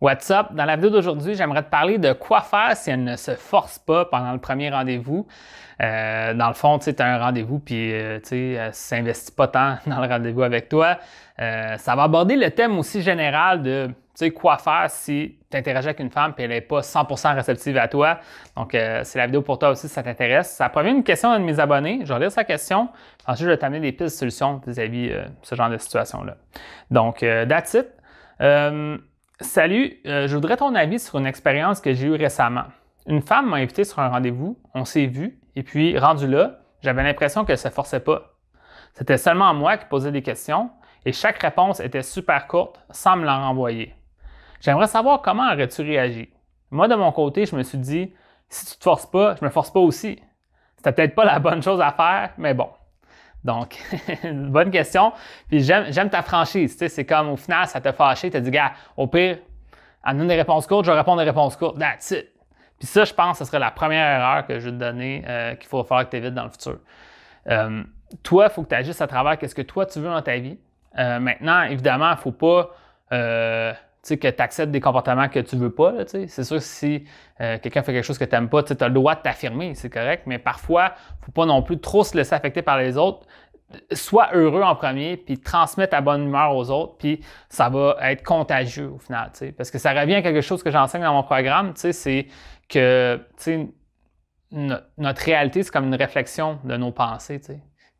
What's up? Dans la vidéo d'aujourd'hui, j'aimerais te parler de quoi faire si elle ne se force pas pendant le premier rendez-vous. Euh, dans le fond, tu sais, as un rendez-vous, puis euh, tu sais, s'investit pas tant dans le rendez-vous avec toi. Euh, ça va aborder le thème aussi général de tu sais, quoi faire si tu interagis avec une femme et elle n'est pas 100% réceptive à toi. Donc, c'est la vidéo pour toi aussi si ça t'intéresse. Ça provient d'une question d'un de mes abonnés. Je vais lire sa question. Ensuite, je vais t'amener des pistes de solutions vis-à-vis de ce genre de situation-là. Donc, that's it. Salut, euh, je voudrais ton avis sur une expérience que j'ai eue récemment. Une femme m'a invité sur un rendez-vous, on s'est vu, et puis rendu là, j'avais l'impression qu'elle se forçait pas. C'était seulement moi qui posais des questions, et chaque réponse était super courte, sans me la renvoyer. J'aimerais savoir comment aurais-tu réagi. Moi, de mon côté, je me suis dit, si tu te forces pas, je me force pas aussi. C'était peut-être pas la bonne chose à faire, mais bon. Donc, bonne question. Puis j'aime ta franchise. c'est comme au final, ça t'a fâché, t'as dit, gars, au pire, nous des réponses courtes, je réponds des réponses courtes. That's it. Puis ça, je pense que ce serait la première erreur que je vais te donner euh, qu'il faut faire que tu évites dans le futur. Euh, toi, il faut que tu agisses à travers qu'est-ce que toi tu veux dans ta vie. Euh, maintenant, évidemment, il ne faut pas que tu acceptes des comportements que tu veux pas. C'est sûr que si euh, quelqu'un fait quelque chose que tu n'aimes pas, tu as le droit de t'affirmer, c'est correct, mais parfois, faut pas non plus trop se laisser affecter par les autres. Sois heureux en premier, puis transmets ta bonne humeur aux autres, puis ça va être contagieux au final. Parce que ça revient à quelque chose que j'enseigne dans mon programme, c'est que notre réalité, c'est comme une réflexion de nos pensées.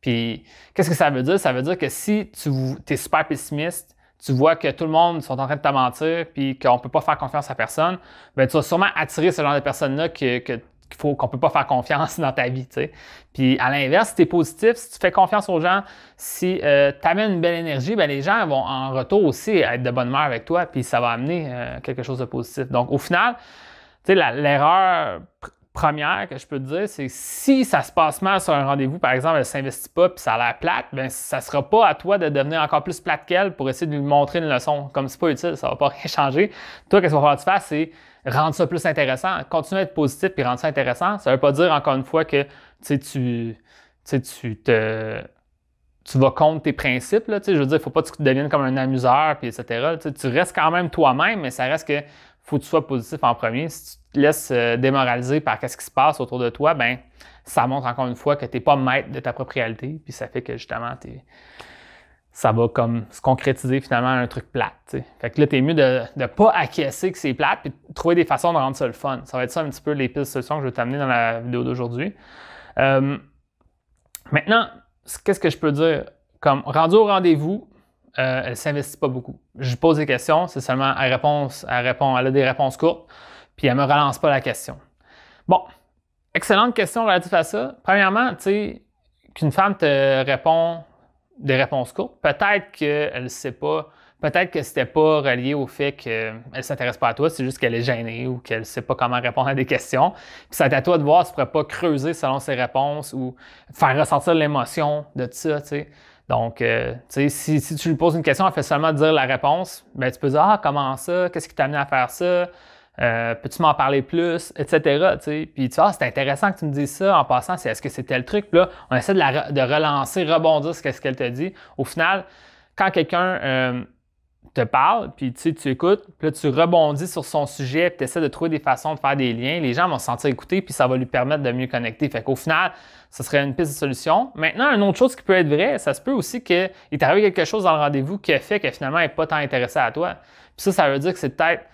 Puis qu'est-ce que ça veut dire? Ça veut dire que si tu es super pessimiste, tu vois que tout le monde sont en train de te mentir puis qu'on ne peut pas faire confiance à personne, ben tu vas sûrement attirer ce genre de personnes-là que, qu'il faut qu'on peut pas faire confiance dans ta vie. sais Puis à l'inverse, si tu es positif, si tu fais confiance aux gens, si euh, tu amènes une belle énergie, ben les gens vont en retour aussi être de bonne humeur avec toi, puis ça va amener euh, quelque chose de positif. Donc au final, tu sais l'erreur première que je peux te dire, c'est si ça se passe mal sur un rendez-vous, par exemple, elle ne s'investit pas puis ça a l'air plate, ben ça ne sera pas à toi de devenir encore plus plate qu'elle pour essayer de lui montrer une leçon. Comme c'est pas utile, ça ne va pas rien changer. Toi, qu'est-ce qu'il va falloir que tu c'est rendre ça plus intéressant. Continuer à être positif et rendre ça intéressant. Ça ne veut pas dire, encore une fois, que tu, tu te tu vas contre tes principes. Là, je veux dire, il ne faut pas que tu deviennes comme un amuseur, puis etc. tu restes quand même toi-même, mais ça reste que faut que tu sois positif en premier. Si tu te laisses euh, démoraliser par ce qui se passe autour de toi, ben ça montre encore une fois que tu n'es pas maître de ta propre réalité, puis ça fait que justement, ça va comme se concrétiser finalement un truc plate. Fait que là, es mieux de ne pas acquiescer que c'est plate, puis de trouver des façons de rendre ça le fun. Ça va être ça un petit peu les pistes solutions que je vais t'amener dans la vidéo d'aujourd'hui. Euh, maintenant, qu'est-ce que je peux dire? Comme rendu au rendez-vous, euh, elle ne s'investit pas beaucoup. Je pose des questions, c'est seulement elle elle a des réponses courtes, puis elle ne me relance pas la question. Bon, excellente question relative à ça. Premièrement, tu sais, qu'une femme te répond des réponses courtes, peut-être qu'elle ne sait pas, peut-être que c'était pas relié au fait qu'elle ne s'intéresse pas à toi, c'est juste qu'elle est gênée ou qu'elle ne sait pas comment répondre à des questions. Puis ça c'est à toi de voir si tu ne pourrais pas creuser selon ses réponses ou faire ressortir l'émotion de ça, tu sais. Donc, euh, si, si tu lui poses une question, elle fait seulement dire la réponse, ben, tu peux dire Ah, comment ça Qu'est-ce qui t'a amené à faire ça euh, Peux-tu m'en parler plus etc. Puis tu vois Ah, c'est intéressant que tu me dises ça en passant, c'est est-ce que c'était le truc Puis là, on essaie de, relancer, rebondir quest ce qu'elle te dit. Au final, quand quelqu'un. Euh, te parle, puis tu, tu écoutes, puis là, tu rebondis sur son sujet, puis tu essaies de trouver des façons de faire des liens. Les gens vont se sentir écoutés, puis ça va lui permettre de mieux connecter. Fait qu'au final, ça serait une piste de solution. Maintenant, une autre chose qui peut être vraie, ça se peut aussi qu'il t'arrive quelque chose dans le rendez-vous qui a fait que finalement, elle n'est pas tant intéressée à toi. Puis ça, ça veut dire que c'est peut-être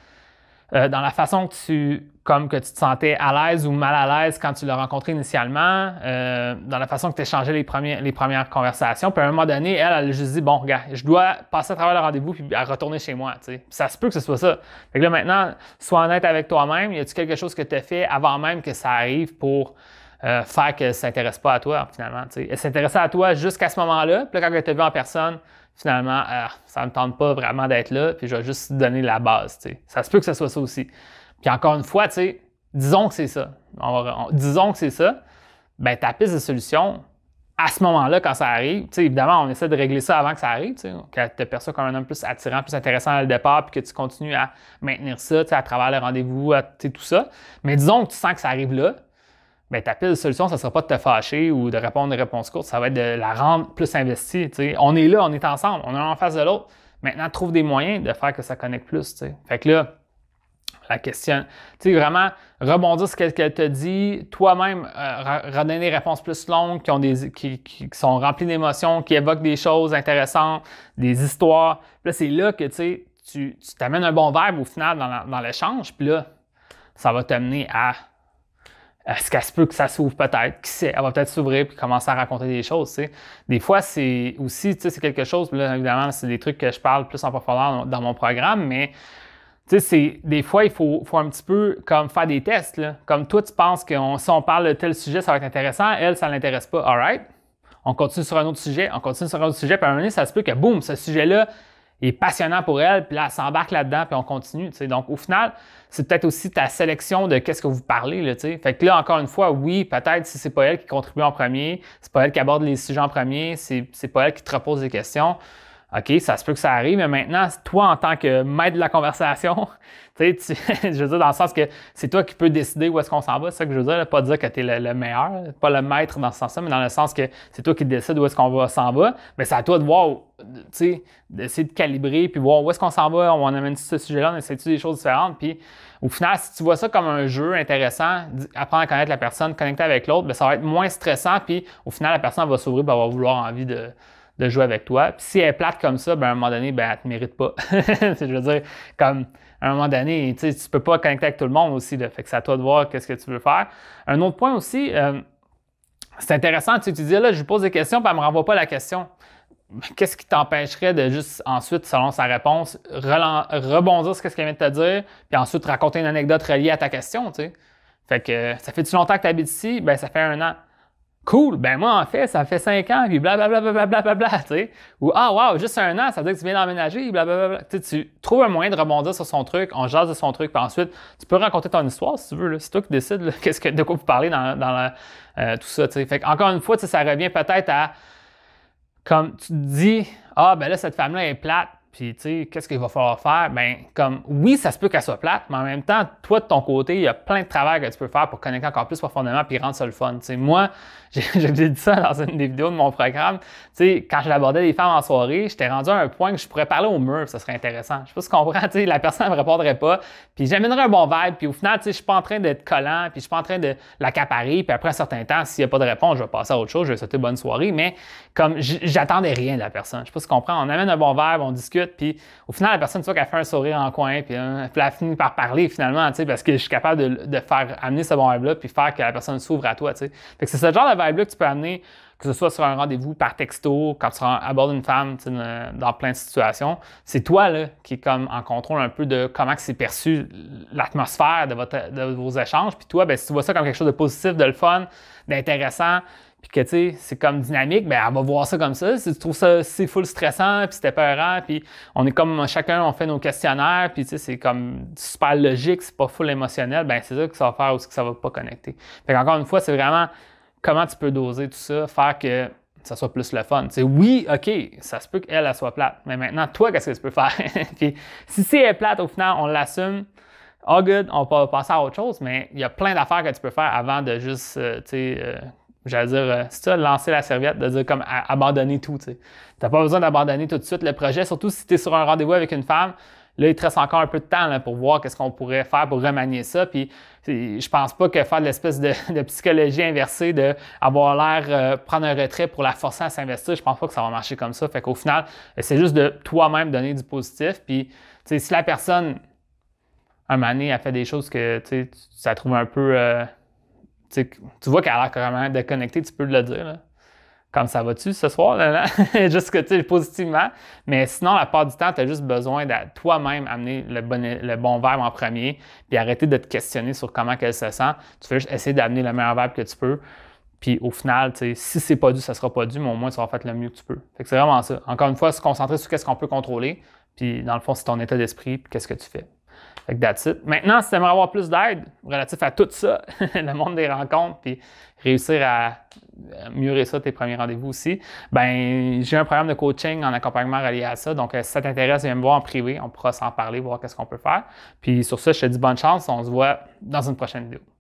euh, dans la façon que tu, comme que tu te sentais à l'aise ou mal à l'aise quand tu l'as rencontré initialement, euh, dans la façon que tu échangeais les, premières conversations. Puis à un moment donné, elle, elle a juste dit Bon, gars, je dois passer à travers le rendez-vous puis retourner chez moi. ça se peut que ce soit ça. maintenant, sois honnête avec toi-même. Y a-tu quelque chose que tu as fait avant même que ça arrive pour. Euh, faire que ça ne s'intéresse pas à toi, finalement. Elle s'intéressait à toi jusqu'à ce moment-là. Puis là, quand elle t'a vu en personne, finalement, euh, ça ne me tente pas vraiment d'être là, puis je vais juste donner la base. Ça se peut que ce soit ça aussi. Puis encore une fois, disons que c'est ça. disons que c'est ça. Ben, ta piste de solution, à ce moment-là, quand ça arrive, évidemment, on essaie de régler ça avant que ça arrive, tu te perçois comme un homme plus attirant, plus intéressant à le départ, puis que tu continues à maintenir ça à travers le rendez-vous, tout ça. Mais disons que tu sens que ça arrive là, Bien, ta pile solution, ce ne sera pas de te fâcher ou de répondre des réponses courtes. ça va être de la rendre plus investie. On est là, on est ensemble, on est en face de l'autre. Maintenant, trouve des moyens de faire que ça connecte plus. Fait que là, la question, tu sais, vraiment rebondir sur ce qu'elle te dit, toi-même euh, redonner des réponses plus longues qui, ont des, qui, sont remplies d'émotions, qui évoquent des choses intéressantes, des histoires. Puis là, c'est là que tu tu t'amènes un bon verbe au final dans l'échange, puis là, ça va t'amener à est-ce euh, qu'elle se peut que ça s'ouvre peut-être? Qui sait? Elle va peut-être s'ouvrir et commencer à raconter des choses. Des fois, c'est aussi, c'est quelque chose, là, évidemment, c'est des trucs que je parle plus en profondeur dans, mon programme, mais tu c'est, des fois, il faut, faut, un petit peu comme faire des tests. Comme toi, tu penses que si on parle de tel sujet, ça va être intéressant, elle, ça ne l'intéresse pas. All right. On continue sur un autre sujet, on continue sur un autre sujet, puis à un moment ça se peut que boum, ce sujet-là, est passionnant pour elle, puis là, elle s'embarque là-dedans, puis on continue. Donc, au final, c'est peut-être aussi ta sélection de qu'est-ce que vous parlez. Là, fait que là, encore une fois, oui, peut-être si c'est pas elle qui contribue en premier, c'est pas elle qui aborde les sujets en premier, c'est pas elle qui te repose des questions. OK, ça se peut que ça arrive, mais maintenant, toi, en tant que maître de la conversation, tu sais, je veux dire, dans le sens que c'est toi qui peux décider où est-ce qu'on s'en va, c'est ça que je veux dire, pas dire que tu es le, meilleur, pas le maître dans ce sens-là, mais dans le sens que c'est toi qui décides où est-ce qu'on va, s'en va, mais c'est à toi de voir, tu sais, d'essayer de calibrer, puis voir où est-ce qu'on s'en va, on amène ce sujet-là, on essaie des choses différentes, puis au final, si tu vois ça comme un jeu intéressant, apprendre à connaître la personne, connecter avec l'autre, ben, ça va être moins stressant, puis au final, la personne va s'ouvrir va vouloir envie de de jouer avec toi. Puis si elle est plate comme ça, ben, à un moment donné, ben, elle ne te mérite pas. je veux dire, comme à un moment donné, tu ne peux pas connecter avec tout le monde aussi. fait que c'est à toi de voir qu'est-ce que tu veux faire. Un autre point aussi, euh, c'est intéressant, tu, tu dis là, je lui pose des questions, puis elle ne me renvoie pas la question. Qu'est-ce qui t'empêcherait de juste ensuite, selon sa réponse, rebondir sur ce qu'elle vient de te dire, puis ensuite raconter une anecdote reliée à ta question, tu sais? Fait que ça fait-tu longtemps que tu habites ici? Ben ça fait un an. Cool, ben moi en fait, ça fait cinq ans, puis blablabla, blablabla, bla, tu sais. Ou ah wow, juste un an, ça veut dire que tu viens d'emménager, blablabla. Tu, tu trouves un moyen de rebondir sur son truc, on jase de son truc, puis ensuite, tu peux raconter ton histoire si tu veux, c'est toi qui décides de quoi vous parlez dans, euh, tout ça, tu sais. Fait encore une fois, ça revient peut-être à, comme tu te dis, ah ben là, cette femme-là est plate, puis, tu sais, qu'est-ce qu'il va falloir faire? Ben, comme, oui, ça se peut qu'elle soit plate, mais en même temps, toi, de ton côté, il y a plein de travail que tu peux faire pour connecter encore plus profondément puis rendre ça le fun. sais, moi, j'ai dit ça dans une des vidéos de mon programme. Tu sais, quand je l'abordais les femmes en soirée, j'étais rendu à un point que je pourrais parler au mur, ça serait intéressant. Je sais pas si tu comprends, tu sais, la personne ne me répondrait pas. Puis, j'amènerais un bon vibe, puis au final, tu sais, je suis pas en train d'être collant, puis je suis pas en train de l'accaparer, puis après un certain temps, s'il n'y a pas de réponse, je vais passer à autre chose, je vais sauter bonne soirée, mais comme j'attendais rien de la personne. Je sais pas si tu on amène un bon vibe, on discute, puis au final, la personne, tu vois qu'elle fait un sourire en coin, puis, elle hein, a elle finit par parler finalement, parce que je suis capable de, faire amener ce bon vibe-là, puis faire que la personne s'ouvre à toi, tu c'est ce genre de vibe-là que tu peux amener, que ce soit sur un rendez-vous par texto, quand tu abordes une femme, dans plein de situations. C'est toi, qui est comme en contrôle un peu de comment c'est perçu l'atmosphère de, vos échanges. Puis toi, ben, si tu vois ça comme quelque chose de positif, de le fun, d'intéressant, puis que, tu sais, c'est comme dynamique, ben, elle va voir ça comme ça. Si tu trouves ça, c'est full stressant, puis c'était peurant, puis on est comme chacun, on fait nos questionnaires, puis, tu sais, c'est comme super logique, c'est pas full émotionnel, ben, c'est ça que ça va faire ou que ça va pas connecter. Fait encore une fois, c'est vraiment comment tu peux doser tout ça, faire que ça soit plus le fun. Tu oui, OK, ça se peut qu'elle, elle soit plate, mais maintenant, toi, qu'est-ce que tu peux faire? puis si c'est plate, au final, on l'assume. oh good, on peut passer à autre chose, mais il y a plein d'affaires que tu peux faire avant de juste, euh, tu sais, euh, J'allais dire, euh, c'est ça, lancer la serviette, de dire comme abandonner tout. Tu n'as pas besoin d'abandonner tout de suite le projet, surtout si tu es sur un rendez-vous avec une femme. Là, il te reste encore un peu de temps pour voir qu'est-ce qu'on pourrait faire pour remanier ça. Puis, je pense pas que faire de l'espèce de, psychologie inversée, de avoir l'air euh, prendre un retrait pour la forcer à s'investir, je pense pas que ça va marcher comme ça. Fait qu'au final, euh, c'est juste de toi-même donner du positif. Puis, si la personne, un moment donné, a fait des choses que tu trouve un peu tu vois qu'elle a l'air même déconnectée, tu peux le dire. Comme ça va-tu ce soir? Là, juste que tu positivement. Mais sinon, la part du temps, tu as juste besoin de toi-même amener le bon, le bon verbe en premier, puis arrêter de te questionner sur comment elle se sent. Tu fais juste essayer d'amener le meilleur verbe que tu peux. Puis au final, si c'est pas dû, ça sera pas dû, mais au moins tu vas faire le mieux que tu peux. c'est vraiment ça. Encore une fois, se concentrer sur qu'est-ce qu'on peut contrôler. Puis dans le fond, c'est ton état d'esprit, puis qu'est-ce que tu fais. Maintenant, si tu aimerais avoir plus d'aide relatif à tout ça, le monde des rencontres, puis réussir à améliorer ça, tes premiers rendez-vous aussi, ben j'ai un programme de coaching en accompagnement relié à ça. Donc, euh, si ça t'intéresse, viens me voir en privé. On pourra s'en parler, voir qu'est-ce qu'on peut faire. Puis sur ça, je te dis bonne chance. On se voit dans une prochaine vidéo.